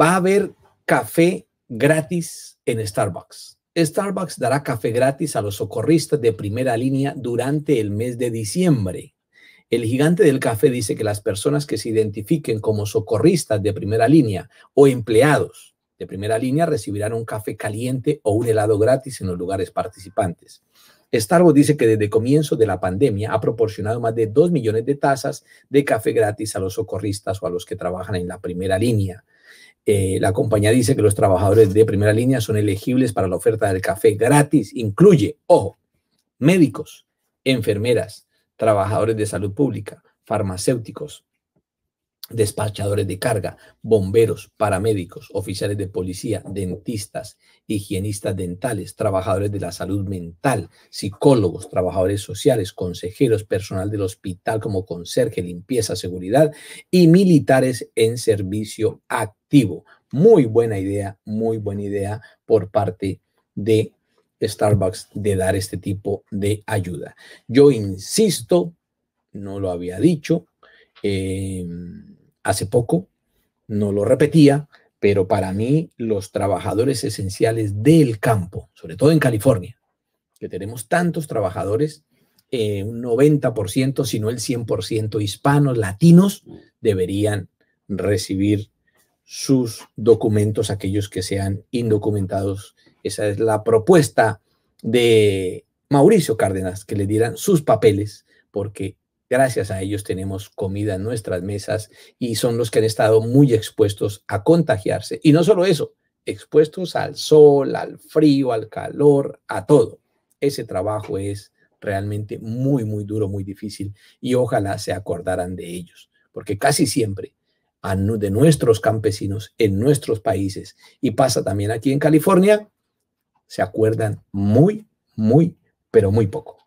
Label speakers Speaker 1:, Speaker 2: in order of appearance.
Speaker 1: va a haber café gratis en Starbucks. Starbucks dará café gratis a los socorristas de primera línea durante el mes de diciembre. El gigante del café dice que las personas que se identifiquen como socorristas de primera línea o empleados de primera línea recibirán un café caliente o un helado gratis en los lugares participantes. Starbucks dice que desde comienzo de la pandemia ha proporcionado más de 2 millones de tazas de café gratis a los socorristas o a los que trabajan en la primera línea. Eh, la compañía dice que los trabajadores de primera línea son elegibles para la oferta del café gratis. Incluye, ojo, médicos, enfermeras, trabajadores de salud pública, farmacéuticos, despachadores de carga, bomberos, paramédicos, oficiales de policía, dentistas, higienistas dentales, trabajadores de la salud mental, psicólogos, trabajadores sociales, consejeros, personal del hospital como conserje, limpieza, seguridad y militares en servicio activo. Muy buena idea, muy buena idea por parte de Starbucks de dar este tipo de ayuda. Yo insisto, no lo había dicho, eh, hace poco, no lo repetía, pero para mí los trabajadores esenciales del campo, sobre todo en California, que tenemos tantos trabajadores, eh, un 90%, si no el 100% hispanos, latinos, deberían recibir sus documentos, aquellos que sean indocumentados. Esa es la propuesta de Mauricio Cárdenas, que le dieran sus papeles, porque Gracias a ellos tenemos comida en nuestras mesas y son los que han estado muy expuestos a contagiarse. Y no solo eso, expuestos al sol, al frío, al calor, a todo. Ese trabajo es realmente muy, muy duro, muy difícil y ojalá se acordaran de ellos, porque casi siempre de nuestros campesinos en nuestros países y pasa también aquí en California, se acuerdan muy, muy, pero muy poco.